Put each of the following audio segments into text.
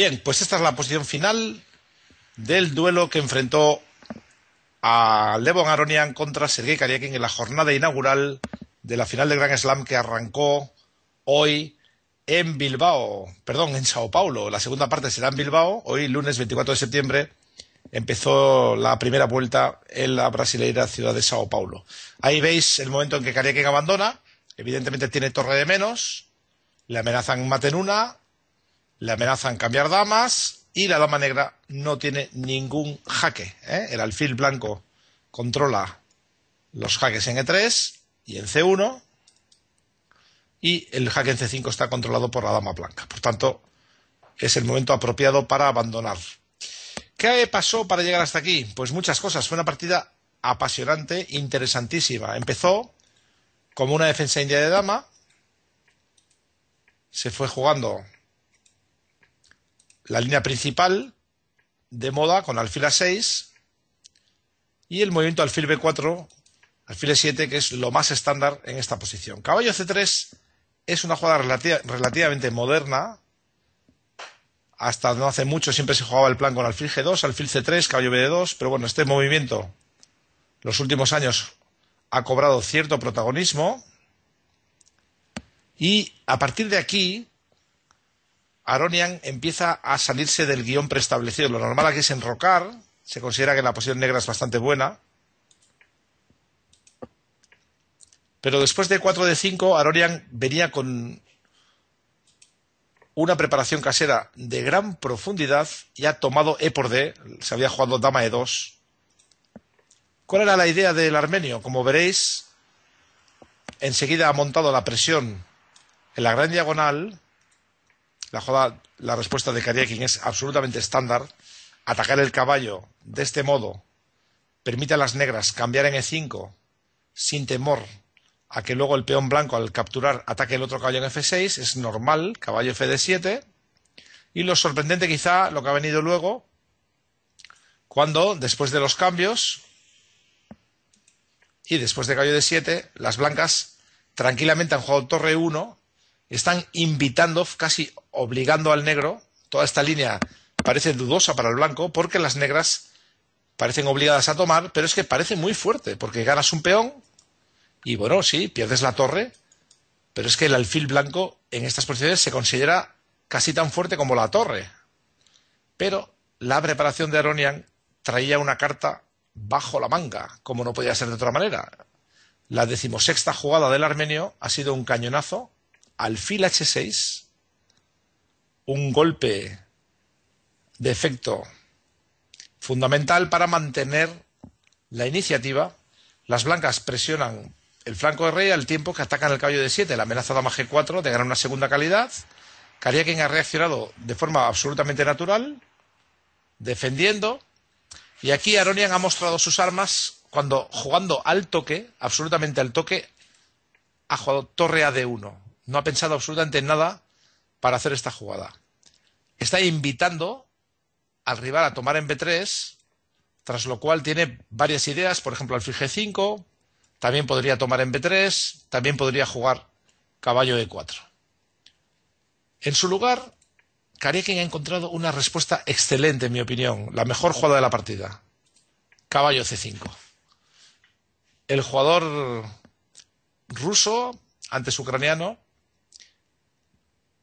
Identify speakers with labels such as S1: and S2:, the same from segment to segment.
S1: Bien, pues esta es la posición final del duelo que enfrentó a Levon Aronian contra Sergei Kariakin en la jornada inaugural de la final del Grand Slam que arrancó hoy en Bilbao, perdón, en Sao Paulo. La segunda parte será en Bilbao. Hoy, lunes 24 de septiembre, empezó la primera vuelta en la brasileira ciudad de Sao Paulo. Ahí veis el momento en que Kariakin abandona. Evidentemente tiene torre de menos. Le amenazan maten una le amenazan cambiar damas y la dama negra no tiene ningún jaque. ¿eh? El alfil blanco controla los jaques en E3 y en C1 y el jaque en C5 está controlado por la dama blanca. Por tanto, es el momento apropiado para abandonar. ¿Qué pasó para llegar hasta aquí? Pues muchas cosas. Fue una partida apasionante, interesantísima. Empezó como una defensa india de dama. Se fue jugando la línea principal de moda con alfil A6 y el movimiento alfil B4, alfil E7, que es lo más estándar en esta posición. Caballo C3 es una jugada relativamente moderna. Hasta no hace mucho siempre se jugaba el plan con alfil G2, alfil C3, caballo B2, pero bueno, este movimiento los últimos años ha cobrado cierto protagonismo. Y a partir de aquí, Aronian empieza a salirse del guión preestablecido. Lo normal aquí es enrocar. Se considera que la posición negra es bastante buena. Pero después de 4 de 5, Aronian venía con una preparación casera de gran profundidad y ha tomado E por D. Se había jugado dama E2. ¿Cuál era la idea del armenio? Como veréis, enseguida ha montado la presión en la gran diagonal la la respuesta de Karjakin es absolutamente estándar. Atacar el caballo de este modo permite a las negras cambiar en E5 sin temor a que luego el peón blanco al capturar ataque el otro caballo en F6. Es normal, caballo F de 7 Y lo sorprendente quizá lo que ha venido luego, cuando después de los cambios y después de caballo de 7, las blancas tranquilamente han jugado torre 1 están invitando, casi obligando al negro, toda esta línea parece dudosa para el blanco, porque las negras parecen obligadas a tomar, pero es que parece muy fuerte, porque ganas un peón y bueno, sí, pierdes la torre, pero es que el alfil blanco en estas posiciones se considera casi tan fuerte como la torre. Pero la preparación de Aronian traía una carta bajo la manga, como no podía ser de otra manera. La decimosexta jugada del armenio ha sido un cañonazo alfil h6, un golpe de efecto fundamental para mantener la iniciativa. Las blancas presionan el flanco de rey al tiempo que atacan el caballo de 7, la amenaza dama g4 de ganar una segunda calidad. Kariakin ha reaccionado de forma absolutamente natural, defendiendo. Y aquí Aronian ha mostrado sus armas cuando jugando al toque, absolutamente al toque, ha jugado torre a d1 no ha pensado absolutamente en nada para hacer esta jugada. Está invitando al rival a tomar en B3, tras lo cual tiene varias ideas, por ejemplo, al G5, también podría tomar en B3, también podría jugar caballo E4. En su lugar, Karekin ha encontrado una respuesta excelente, en mi opinión, la mejor jugada de la partida. Caballo C5. El jugador ruso, antes ucraniano,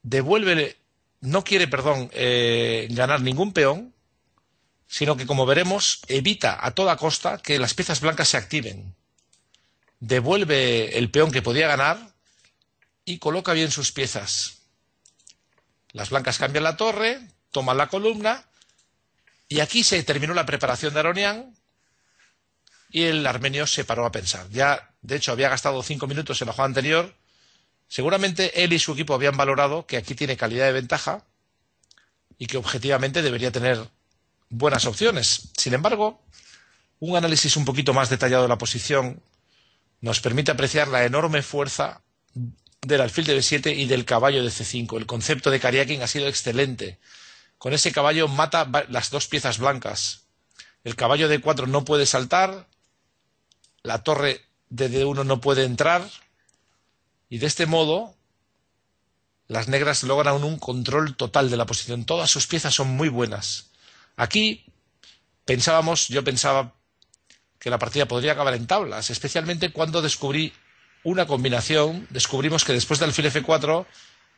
S1: devuelve, no quiere, perdón, eh, ganar ningún peón, sino que, como veremos, evita a toda costa que las piezas blancas se activen. Devuelve el peón que podía ganar y coloca bien sus piezas. Las blancas cambian la torre, toman la columna y aquí se terminó la preparación de Aronian y el armenio se paró a pensar. Ya, de hecho, había gastado cinco minutos en la jugada anterior Seguramente él y su equipo habían valorado que aquí tiene calidad de ventaja y que objetivamente debería tener buenas opciones. Sin embargo, un análisis un poquito más detallado de la posición nos permite apreciar la enorme fuerza del alfil de B7 y del caballo de C5. El concepto de Kariakin ha sido excelente. Con ese caballo mata las dos piezas blancas. El caballo de cuatro no puede saltar, la torre de D1 no puede entrar, y de este modo, las negras logran un control total de la posición. Todas sus piezas son muy buenas. Aquí pensábamos, yo pensaba que la partida podría acabar en tablas, especialmente cuando descubrí una combinación, descubrimos que después del alfil F4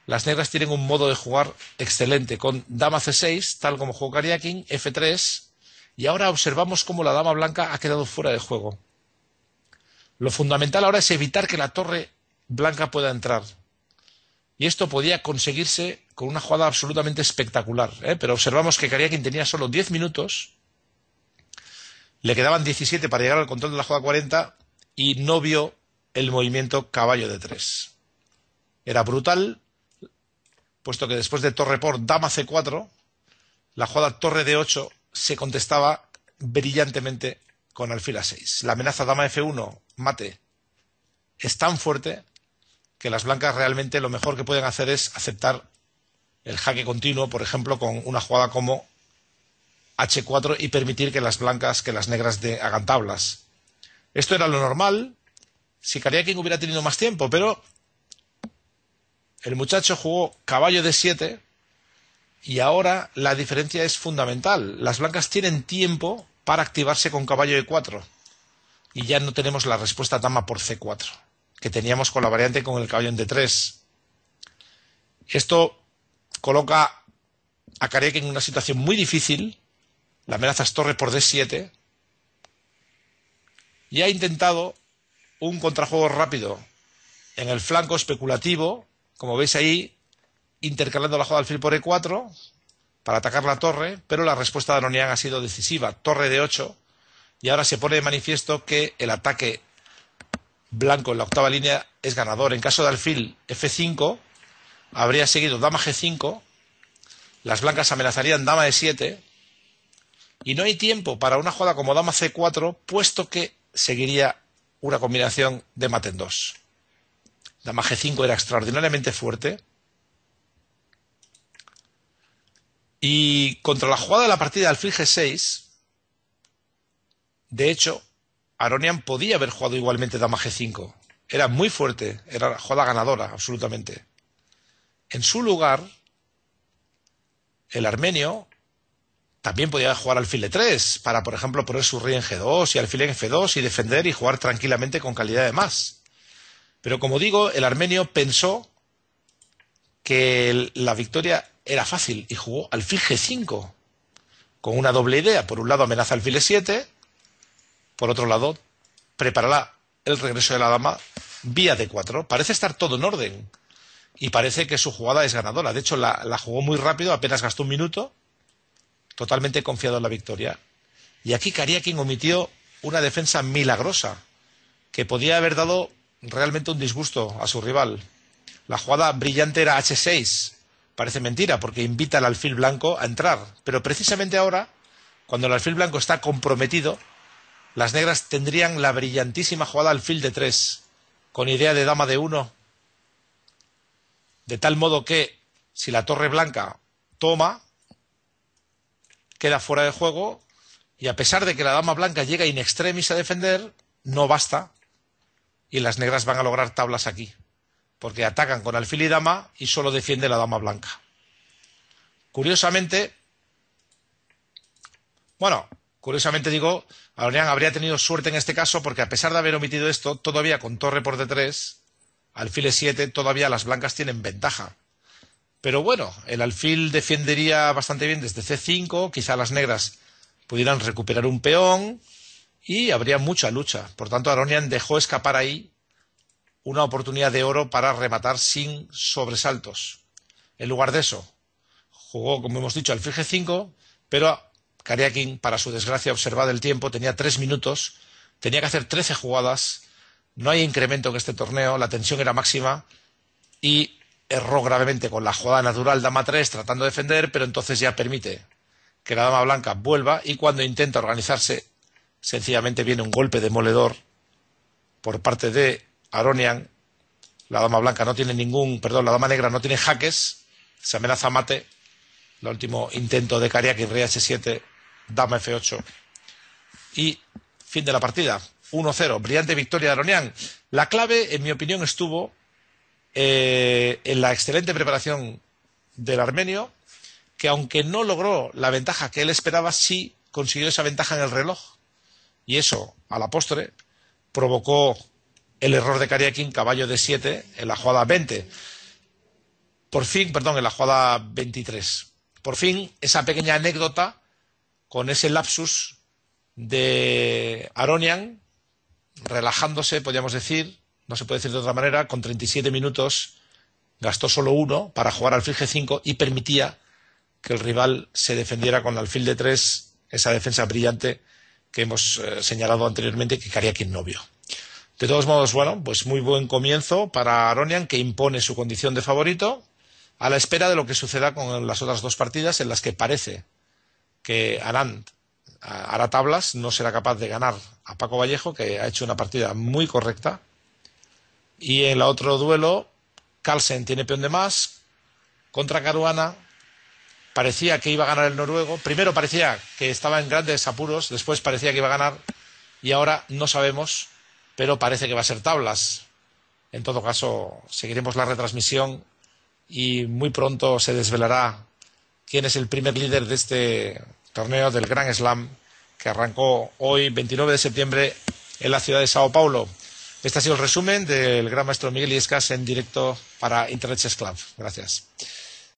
S1: las negras tienen un modo de jugar excelente con dama C6, tal como jugó Kariakin, F3 y ahora observamos cómo la dama blanca ha quedado fuera de juego. Lo fundamental ahora es evitar que la torre Blanca pueda entrar. Y esto podía conseguirse con una jugada absolutamente espectacular. ¿eh? Pero observamos que quien tenía solo 10 minutos, le quedaban 17 para llegar al control de la jugada 40 y no vio el movimiento caballo de 3. Era brutal, puesto que después de torre por dama c4, la jugada torre de 8 se contestaba brillantemente con alfil a 6. La amenaza dama f1, mate, es tan fuerte que las blancas realmente lo mejor que pueden hacer es aceptar el jaque continuo, por ejemplo, con una jugada como H4 y permitir que las blancas, que las negras hagan tablas. Esto era lo normal si Kariakin hubiera tenido más tiempo, pero el muchacho jugó caballo de 7 y ahora la diferencia es fundamental. Las blancas tienen tiempo para activarse con caballo de 4 y ya no tenemos la respuesta dama por C4 que teníamos con la variante con el caballón d 3. Esto coloca a Karek en una situación muy difícil. La es torre por D7. Y ha intentado un contrajuego rápido en el flanco especulativo, como veis ahí, intercalando la jugada alfil por E4 para atacar la torre, pero la respuesta de Aronian ha sido decisiva, torre de 8, y ahora se pone de manifiesto que el ataque blanco en la octava línea es ganador. En caso de alfil F5, habría seguido dama G5, las blancas amenazarían dama E7, y no hay tiempo para una jugada como dama C4, puesto que seguiría una combinación de mate en 2. Dama G5 era extraordinariamente fuerte. Y contra la jugada de la partida alfil G6, de hecho, Aronian podía haber jugado igualmente dama g5. Era muy fuerte, era jugada ganadora, absolutamente. En su lugar, el armenio también podía jugar alfil e3 para, por ejemplo, poner su rey en g2 y alfil en f2 y defender y jugar tranquilamente con calidad de más. Pero como digo, el armenio pensó que la victoria era fácil y jugó alfil g5 con una doble idea. Por un lado amenaza alfil e7 por otro lado, preparará el regreso de la dama vía D4. Parece estar todo en orden y parece que su jugada es ganadora. De hecho, la, jugó muy rápido, apenas gastó un minuto, totalmente confiado en la victoria. Y aquí quien omitió una defensa milagrosa que podía haber dado realmente un disgusto a su rival. La jugada brillante era H6. Parece mentira porque invita al alfil blanco a entrar. Pero precisamente ahora, cuando el alfil blanco está comprometido, las negras tendrían la brillantísima jugada alfil de tres, con idea de dama de uno, de tal modo que si la torre blanca toma, queda fuera de juego y a pesar de que la dama blanca llega in extremis a defender, no basta y las negras van a lograr tablas aquí, porque atacan con alfil y dama y solo defiende la dama blanca. Curiosamente, bueno, Curiosamente digo, Aronian habría tenido suerte en este caso porque a pesar de haber omitido esto, todavía con torre por D3, alfil 7 todavía las blancas tienen ventaja. Pero bueno, el alfil defendería bastante bien desde C5, quizá las negras pudieran recuperar un peón y habría mucha lucha. Por tanto, Aronian dejó escapar ahí una oportunidad de oro para rematar sin sobresaltos. En lugar de eso, jugó, como hemos dicho, alfil G5, pero Kariakin, para su desgracia, observado el tiempo, tenía tres minutos, tenía que hacer trece jugadas, no hay incremento en este torneo, la tensión era máxima y erró gravemente con la jugada natural dama 3 tratando de defender, pero entonces ya permite que la dama blanca vuelva y cuando intenta organizarse, sencillamente viene un golpe demoledor por parte de Aronian. La dama blanca no tiene ningún, perdón, la dama negra no tiene jaques, se amenaza a mate el último intento de Kariakin, rey h7, dama f8 y fin de la partida. 1-0, brillante victoria de Aronian. La clave, en mi opinión, estuvo eh, en la excelente preparación del armenio, que aunque no logró la ventaja que él esperaba, sí consiguió esa ventaja en el reloj. Y eso, a la postre, provocó el error de Kariakin, caballo de 7, en la jugada 20. Por fin, perdón, en la jugada 23 por fin, esa pequeña anécdota con ese lapsus de Aronian, relajándose, podríamos decir, no se puede decir de otra manera, con 37 minutos gastó solo uno para jugar al G5 y permitía que el rival se defendiera con alfil de 3 esa defensa brillante que hemos eh, señalado anteriormente que quien no vio. De todos modos, bueno, pues muy buen comienzo para Aronian, que impone su condición de favorito, a la espera de lo que suceda con las otras dos partidas en las que parece que Arant hará tablas, no será capaz de ganar a Paco Vallejo, que ha hecho una partida muy correcta. Y en el otro duelo, Carlsen tiene peón de más contra Caruana. Parecía que iba a ganar el noruego. Primero parecía que estaba en grandes apuros, después parecía que iba a ganar y ahora no sabemos, pero parece que va a ser tablas. En todo caso, seguiremos la retransmisión y muy pronto se desvelará quién es el primer líder de este torneo del Gran Slam que arrancó hoy 29 de septiembre en la ciudad de Sao Paulo. Este ha sido el resumen del gran maestro Miguel Iescas en directo para Internet Club. Gracias.